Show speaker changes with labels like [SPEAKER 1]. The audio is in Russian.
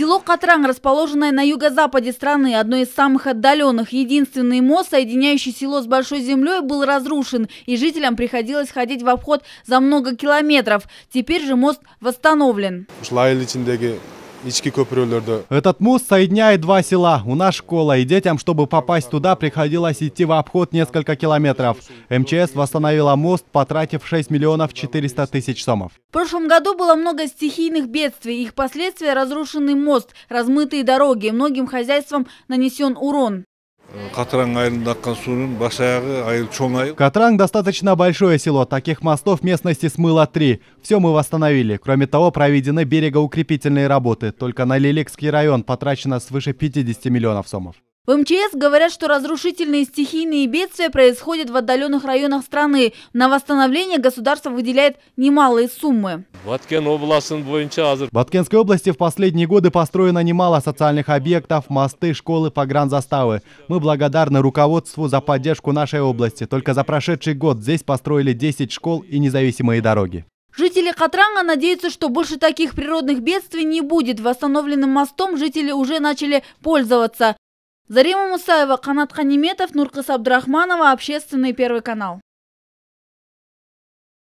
[SPEAKER 1] Село Катранг, расположенное на юго-западе страны, одно из самых отдаленных. Единственный мост, соединяющий село с Большой землей, был разрушен, и жителям приходилось ходить в обход за много километров. Теперь же мост восстановлен.
[SPEAKER 2] Этот мост соединяет два села. У нас школа, и детям, чтобы попасть туда, приходилось идти в обход несколько километров. МЧС восстановила мост, потратив 6 миллионов 400 тысяч сомов.
[SPEAKER 1] В прошлом году было много стихийных бедствий. Их последствия – разрушенный мост, размытые дороги. Многим хозяйствам нанесен урон.
[SPEAKER 2] Катран достаточно большое село. Таких мостов в местности смыло три. Все мы восстановили. Кроме того, проведены берегоукрепительные работы. Только на Лилекский район потрачено свыше 50 миллионов сомов.
[SPEAKER 1] В МЧС говорят, что разрушительные стихийные бедствия происходят в отдаленных районах страны. На восстановление государство выделяет немалые суммы.
[SPEAKER 2] В Баткенской области в последние годы построено немало социальных объектов, мосты, школы, погранзаставы. Мы благодарны руководству за поддержку нашей области. Только за прошедший год здесь построили 10 школ и независимые дороги.
[SPEAKER 1] Жители Катранга надеются, что больше таких природных бедствий не будет. Восстановленным мостом жители уже начали пользоваться. Зарима Мусаева, Канат Ханиметов, Нуркас Абдрахманова, Общественный первый канал.